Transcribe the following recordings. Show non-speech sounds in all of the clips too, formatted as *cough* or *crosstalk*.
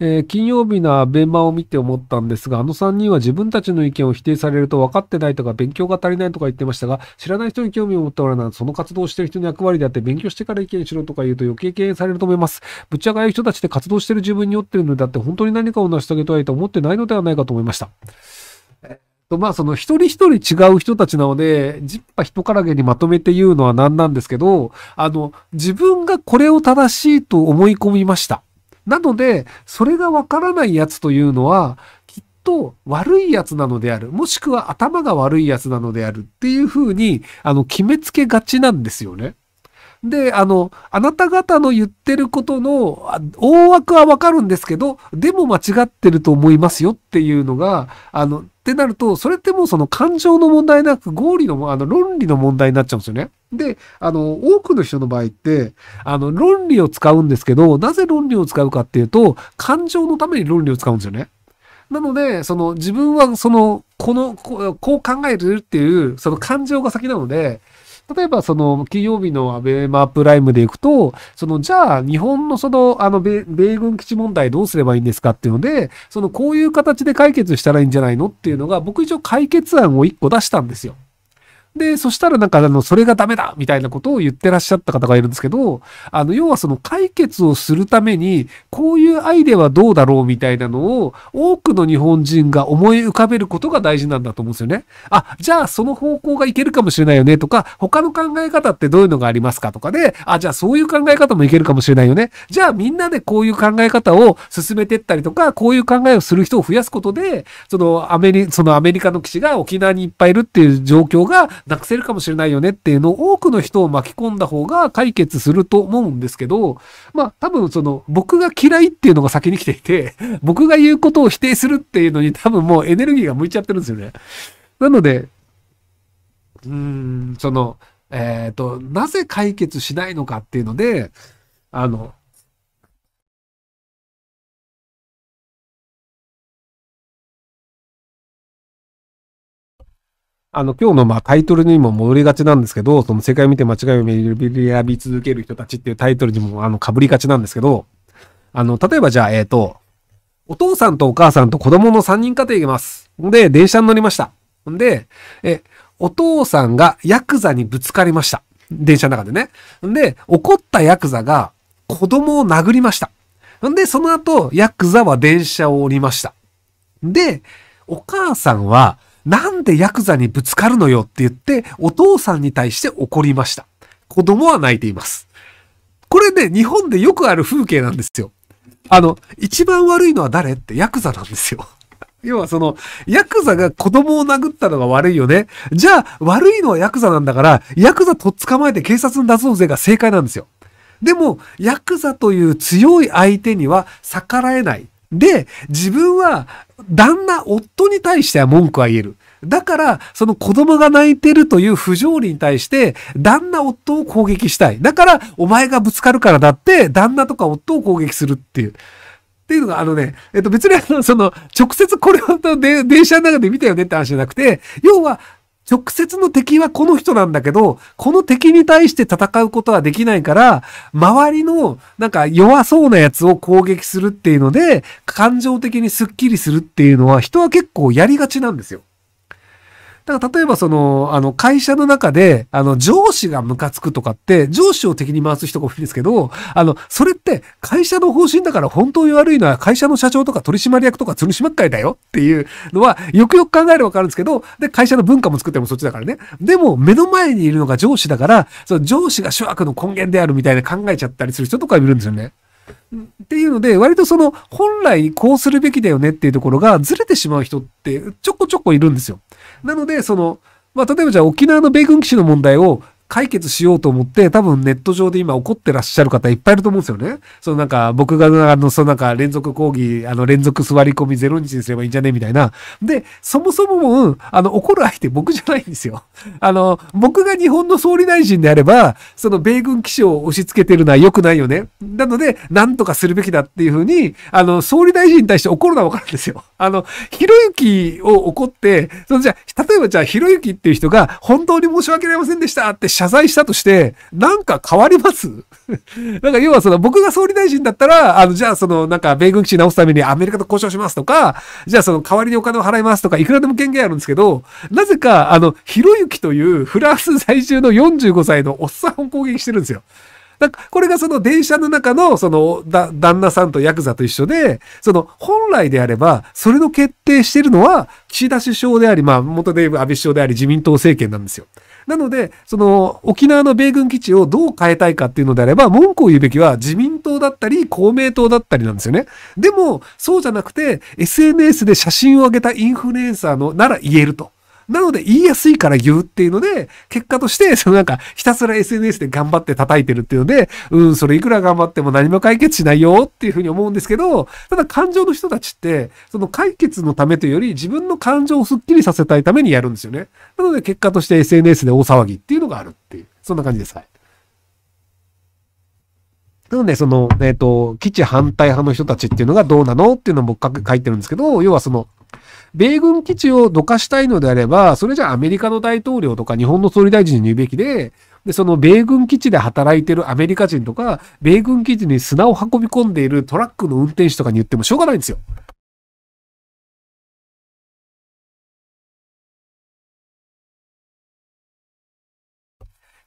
えー、金曜日のアベマを見て思ったんですが、あの3人は自分たちの意見を否定されると分かってないとか勉強が足りないとか言ってましたが、知らない人に興味を持っておらならその活動をしている人の役割であって勉強してから意見しろとか言うと余計敬遠されると思います。ぶっちゃがい人たちで活動している自分に酔ってるのであって本当に何かを成し遂げたいと思ってないのではないかと思いました。えと、まあ、その一人一人違う人たちなので、ジッパ人からげにまとめて言うのは何なんですけど、あの、自分がこれを正しいと思い込みました。なので、それがわからないやつというのは、きっと悪いやつなのである。もしくは頭が悪いやつなのであるっていうふうに、あの、決めつけがちなんですよね。で、あの、あなた方の言ってることの大枠はわかるんですけど、でも間違ってると思いますよっていうのが、あの、ってなると、それってもうその感情の問題なく、合理の、あの、論理の問題になっちゃうんですよね。で、あの、多くの人の場合って、あの、論理を使うんですけど、なぜ論理を使うかっていうと、感情のために論理を使うんですよね。なので、その自分はその、この、こう考えてるっていう、その感情が先なので、例えばその金曜日のアベマプライムでいくと、そのじゃあ日本のそのあの米軍基地問題どうすればいいんですかっていうので、そのこういう形で解決したらいいんじゃないのっていうのが僕一応解決案を一個出したんですよ。で、そしたらなんか、あの、それがダメだみたいなことを言ってらっしゃった方がいるんですけど、あの、要はその解決をするために、こういうアイデアはどうだろうみたいなのを、多くの日本人が思い浮かべることが大事なんだと思うんですよね。あ、じゃあその方向がいけるかもしれないよねとか、他の考え方ってどういうのがありますかとかで、あ、じゃあそういう考え方もいけるかもしれないよね。じゃあみんなでこういう考え方を進めてったりとか、こういう考えをする人を増やすことで、そのアメリ、そのアメリカの基地が沖縄にいっぱいいるっていう状況が、なくせるかもしれないよねっていうのを多くの人を巻き込んだ方が解決すると思うんですけど、まあ多分その僕が嫌いっていうのが先に来ていて、*laughs* 僕が言うことを否定するっていうのに多分もうエネルギーが向いちゃってるんですよね。なので、うーん、その、えっ、ー、と、なぜ解決しないのかっていうので、あの、あの、今日のまあタイトルにも戻りがちなんですけど、その世界を見て間違いを選び続ける人たちっていうタイトルにもあの被りがちなんですけど、あの、例えばじゃあ、えっ、ー、と、お父さんとお母さんと子供の3人家庭います。で、電車に乗りました。んで、え、お父さんがヤクザにぶつかりました。電車の中でね。んで、怒ったヤクザが子供を殴りました。んで、その後、ヤクザは電車を降りました。で、お母さんはなんでヤクザにぶつかるのよって言って、お父さんに対して怒りました。子供は泣いています。これね、日本でよくある風景なんですよ。あの、一番悪いのは誰ってヤクザなんですよ。*laughs* 要はその、ヤクザが子供を殴ったのが悪いよね。じゃあ、悪いのはヤクザなんだから、ヤクザとっ捕まえて警察に出そうぜが正解なんですよ。でも、ヤクザという強い相手には逆らえない。で、自分は旦那、夫に対しては文句は言える。だから、その子供が泣いてるという不条理に対して、旦那、夫を攻撃したい。だから、お前がぶつかるからだって、旦那とか夫を攻撃するっていう。っていうのが、あのね、えっと別にあの、その、直接これを電車の中で見たよねって話じゃなくて、要は、直接の敵はこの人なんだけど、この敵に対して戦うことはできないから、周りのなんか弱そうなやつを攻撃するっていうので、感情的にスッキリするっていうのは人は結構やりがちなんですよ。だから例えばその、あの、会社の中で、あの、上司がムカつくとかって、上司を敵に回す人が多いんですけど、あの、それって会社の方針だから本当に悪いのは会社の社長とか取締役とか鶴島会だよっていうのは、よくよく考えればわかるんですけど、で、会社の文化も作ってもそっちだからね。でも、目の前にいるのが上司だから、その上司が諸悪の根源であるみたいな考えちゃったりする人とかいるんですよね。っていうので、割とその、本来こうするべきだよねっていうところがずれてしまう人ってちょこちょこいるんですよ。なので、その、まあ、例えばじゃあ沖縄の米軍基地の問題を解決しようと思って、多分ネット上で今怒ってらっしゃる方いっぱいいると思うんですよね。そのなんか、僕があの、そのなんか連続講義、あの、連続座り込み0日にすればいいんじゃねみたいな。で、そもそも、あの、怒る相手僕じゃないんですよ。あの、僕が日本の総理大臣であれば、その米軍基地を押し付けてるのは良くないよね。なので、なんとかするべきだっていうふうに、あの、総理大臣に対して怒るのはわかるんですよ。あの、ひろゆきを怒って、そのじゃ例えばじゃあ、ひろゆきっていう人が、本当に申し訳ありませんでしたって謝罪したとして、なんか変わります *laughs* なんか要はその僕が総理大臣だったら、あの、じゃあそのなんか米軍基地直すためにアメリカと交渉しますとか、じゃあその代わりにお金を払いますとか、いくらでも権限あるんですけど、なぜかあの、ひろゆきというフランス在住の45歳のおっさんを攻撃してるんですよ。だこれがその電車の中のそのだ旦那さんとヤクザと一緒で、その本来であれば、それの決定してるのは岸田首相であり、まあ元デーブ安倍首相であり自民党政権なんですよ。なので、その、沖縄の米軍基地をどう変えたいかっていうのであれば、文句を言うべきは自民党だったり、公明党だったりなんですよね。でも、そうじゃなくて、SNS で写真を上げたインフルエンサーのなら言えると。なので言いやすいから言うっていうので、結果として、*laughs* そのなんか、ひたすら SNS で頑張って叩いてるっていうので、うん、それいくら頑張っても何も解決しないよっていうふうに思うんですけど、ただ感情の人たちって、その解決のためというより、自分の感情をスッキリさせたいためにやるんですよね。なので結果として SNS で大騒ぎっていうのがあるっていう、そんな感じです。はい。なので、その、えっ、ー、と、基地反対派の人たちっていうのがどうなのっていうのも僕書いてるんですけど、要はその、米軍基地をどかしたいのであれば、それじゃアメリカの大統領とか日本の総理大臣に言うべきで、で、その米軍基地で働いてるアメリカ人とか、米軍基地に砂を運び込んでいるトラックの運転手とかに言ってもしょうがないんですよ。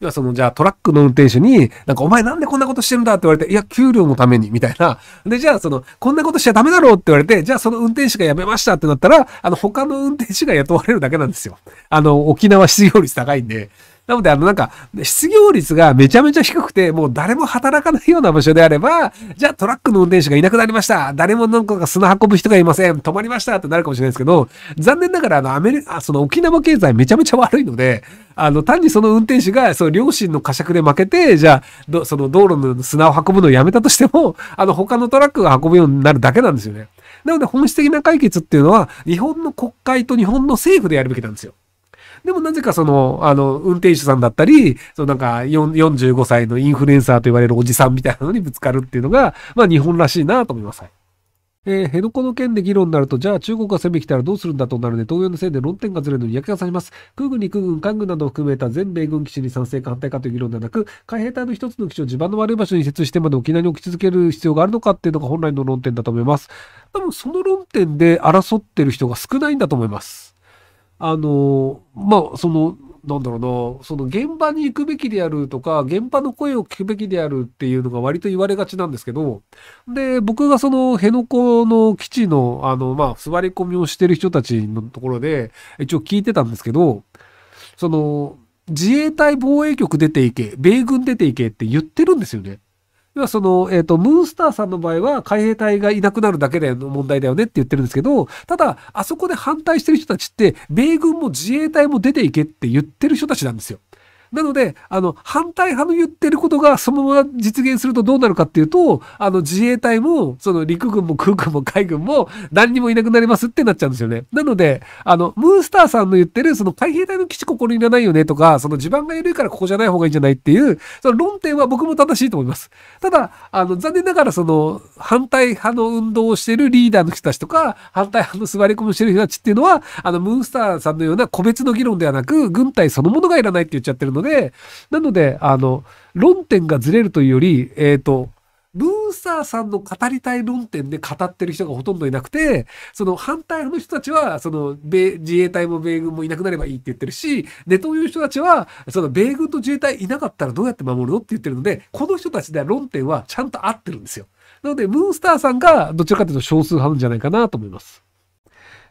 要はその、じゃあトラックの運転手に、なんかお前なんでこんなことしてるんだって言われて、いや、給料のために、みたいな。で、じゃあその、こんなことしちゃダメだろうって言われて、じゃあその運転手が辞めましたってなったら、あの、他の運転手が雇われるだけなんですよ。あの、沖縄失業率高いんで。なので、あの、なんか、失業率がめちゃめちゃ低くて、もう誰も働かないような場所であれば、じゃあトラックの運転手がいなくなりました。誰もなんか砂運ぶ人がいません。止まりましたってなるかもしれないですけど、残念ながら、あの、アメリカ、その沖縄経済めちゃめちゃ悪いので、あの、単にその運転手が、その両親の呵責で負けて、じゃあ、その道路の砂を運ぶのをやめたとしても、あの、他のトラックが運ぶようになるだけなんですよね。なので、本質的な解決っていうのは、日本の国会と日本の政府でやるべきなんですよ。でもなぜかその、あの、運転手さんだったり、そのなんか45歳のインフルエンサーと言われるおじさんみたいなのにぶつかるっていうのが、まあ日本らしいなと思います。えー、辺野古の件で議論になると、じゃあ中国が攻めきたらどうするんだとなるので、東洋のせいで論点がずれるのに役がされます。空軍、に空軍、艦軍などを含めた全米軍基地に賛成か反対かという議論ではなく、海兵隊の一つの基地を地盤の悪い場所に設置してまで沖縄に置き続ける必要があるのかっていうのが本来の論点だと思います。多分その論点で争ってる人が少ないんだと思います。あの、まあ、その、なんだろうな、その現場に行くべきであるとか、現場の声を聞くべきであるっていうのが割と言われがちなんですけど、で、僕がその辺野古の基地の、あの、まあ、座り込みをしてる人たちのところで、一応聞いてたんですけど、その、自衛隊防衛局出ていけ、米軍出ていけって言ってるんですよね。要はその、えっ、ー、と、ムーンスターさんの場合は海兵隊がいなくなるだけでの問題だよねって言ってるんですけど、ただ、あそこで反対してる人たちって、米軍も自衛隊も出ていけって言ってる人たちなんですよ。なので、あの、反対派の言ってることがそのまま実現するとどうなるかっていうと、あの、自衛隊も、その陸軍も空軍も海軍も何にもいなくなりますってなっちゃうんですよね。なので、あの、ムースターさんの言ってる、その海兵隊の基地ここにいらないよねとか、その地盤が緩いからここじゃない方がいいんじゃないっていう、その論点は僕も正しいと思います。ただ、あの、残念ながらその、反対派の運動をしてるリーダーの人たちとか、反対派の座り込みしてる人たちっていうのは、あの、ムースターさんのような個別の議論ではなく、軍隊そのものがいらないって言っちゃってるので、ので、なので、あの、論点がずれるというより、えっ、ー、と、ブーサーさんの語りたい論点で語ってる人がほとんどいなくて、その反対派の人たちは、その米、自衛隊も米軍もいなくなればいいって言ってるし、ネトウいう人たちは、その米軍と自衛隊いなかったらどうやって守るのって言ってるので、この人たちでは論点はちゃんと合ってるんですよ。なので、ムースターさんがどちらかというと少数派なんじゃないかなと思います。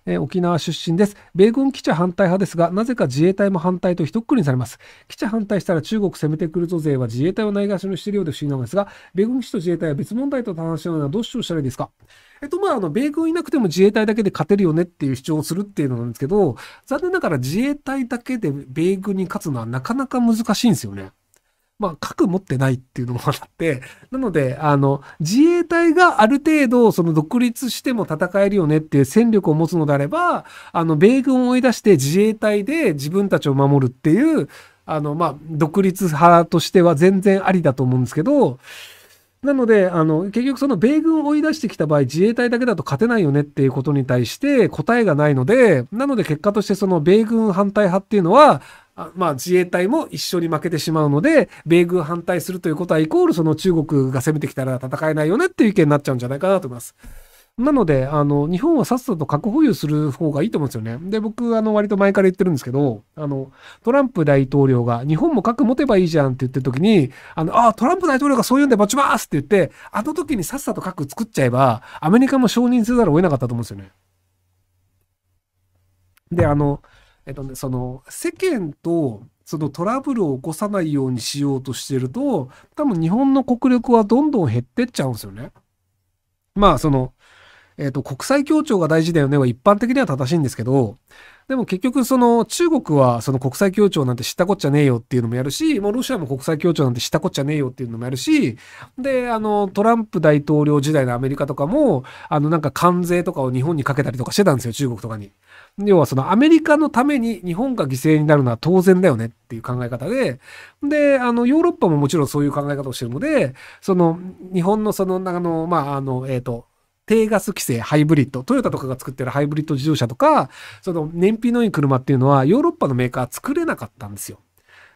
えー、沖縄出身です。米軍基地反対派ですが、なぜか自衛隊も反対と一括りにされます。基地反対したら中国攻めてくるぞ勢は自衛隊をないがしろにしているようで不思議なのですが、米軍基地と自衛隊は別問題と話し合うのはどう主張したらいいですかえっと、まあ、あの、米軍いなくても自衛隊だけで勝てるよねっていう主張をするっていうのなんですけど、残念ながら自衛隊だけで米軍に勝つのはなかなか難しいんですよね。まあ、核持ってないっていうのもあって、なので、あの、自衛隊がある程度、その独立しても戦えるよねっていう戦力を持つのであれば、あの、米軍を追い出して自衛隊で自分たちを守るっていう、あの、まあ、独立派としては全然ありだと思うんですけど、なので、あの、結局その米軍を追い出してきた場合、自衛隊だけだと勝てないよねっていうことに対して答えがないので、なので結果としてその米軍反対派っていうのは、まあ、自衛隊も一緒に負けてしまうので、米軍反対するということは、イコールその中国が攻めてきたら戦えないよねっていう意見になっちゃうんじゃないかなと思います。なので、あの、日本はさっさと核保有する方がいいと思うんですよね。で、僕、あの、割と前から言ってるんですけど、あの、トランプ大統領が、日本も核持てばいいじゃんって言ってる時に、あの、ああ、トランプ大統領がそう言うんで待ちますって言って、あの時にさっさと核作っちゃえば、アメリカも承認せざるを得なかったと思うんですよね。で、あの、えっとね、その世間とそのトラブルを起こさないようにしようとしてると、多分日本の国力はどんどん減ってっちゃうんですよね。まあその、えっ、ー、と、国際協調が大事だよねは一般的には正しいんですけど、でも結局その中国はその国際協調なんて知ったこっちゃねえよっていうのもやるし、もうロシアも国際協調なんて知ったこっちゃねえよっていうのもやるし、で、あの、トランプ大統領時代のアメリカとかも、あのなんか関税とかを日本にかけたりとかしてたんですよ、中国とかに。要はそのアメリカのために日本が犠牲になるのは当然だよねっていう考え方で、で、あの、ヨーロッパももちろんそういう考え方をしてるので、その、日本のその、あの、まあ、あの、えっ、ー、と、低ガス規制ハイブリッド、トヨタとかが作ってるハイブリッド自動車とか、その燃費のいい車っていうのはヨーロッパのメーカー作れなかったんですよ。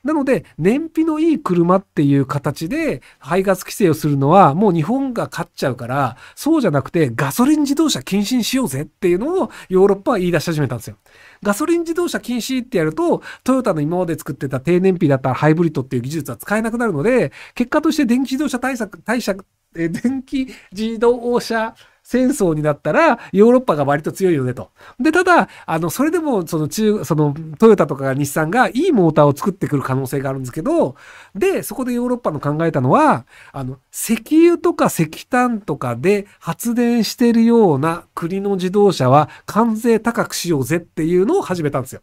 なので、燃費のいい車っていう形で排ガス規制をするのはもう日本が勝っちゃうから、そうじゃなくてガソリン自動車禁止にしようぜっていうのをヨーロッパは言い出し始めたんですよ。ガソリン自動車禁止ってやると、トヨタの今まで作ってた低燃費だったハイブリッドっていう技術は使えなくなるので、結果として電気自動車対策、対策、え電気自動車戦争になったら、ヨーロッパが割と強いよねと。で、ただ、あの、それでも、その中、その、トヨタとか日産がいいモーターを作ってくる可能性があるんですけど、で、そこでヨーロッパの考えたのは、あの、石油とか石炭とかで発電してるような国の自動車は関税高くしようぜっていうのを始めたんですよ。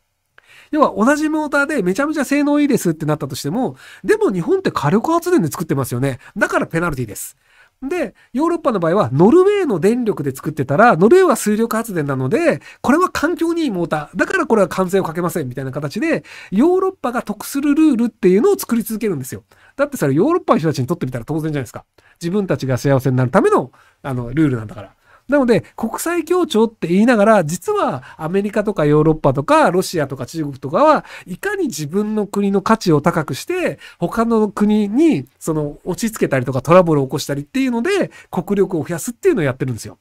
要は同じモーターでめちゃめちゃ性能いいですってなったとしても、でも日本って火力発電で作ってますよね。だからペナルティです。で、ヨーロッパの場合は、ノルウェーの電力で作ってたら、ノルウェーは水力発電なので、これは環境にいいモーター。だからこれは関税をかけません。みたいな形で、ヨーロッパが得するルールっていうのを作り続けるんですよ。だってそれヨーロッパの人たちにとってみたら当然じゃないですか。自分たちが幸せになるための、あの、ルールなんだから。なので、国際協調って言いながら、実はアメリカとかヨーロッパとか、ロシアとか中国とかは、いかに自分の国の価値を高くして、他の国に、その、落ち着けたりとかトラブルを起こしたりっていうので、国力を増やすっていうのをやってるんですよ。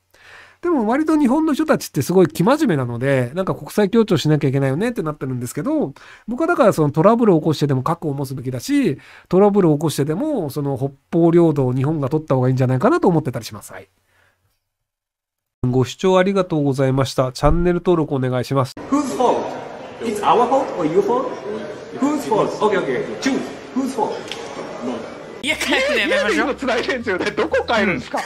でも割と日本の人たちってすごい生真面目なので、なんか国際協調しなきゃいけないよねってなってるんですけど、僕はだからそのトラブルを起こしてでも核を持つべきだし、トラブルを起こしてでも、その北方領土を日本が取った方がいいんじゃないかなと思ってたりします。はい。ご視聴ありがとうございました。チャンネル登録お願いします。Whose fault? It's our fault or your fault? Whose fault? Okay, okay, okay. Choose. Whose fault? 家帰ってやめましょう。家で今らいでるですよね。どこ帰るんですか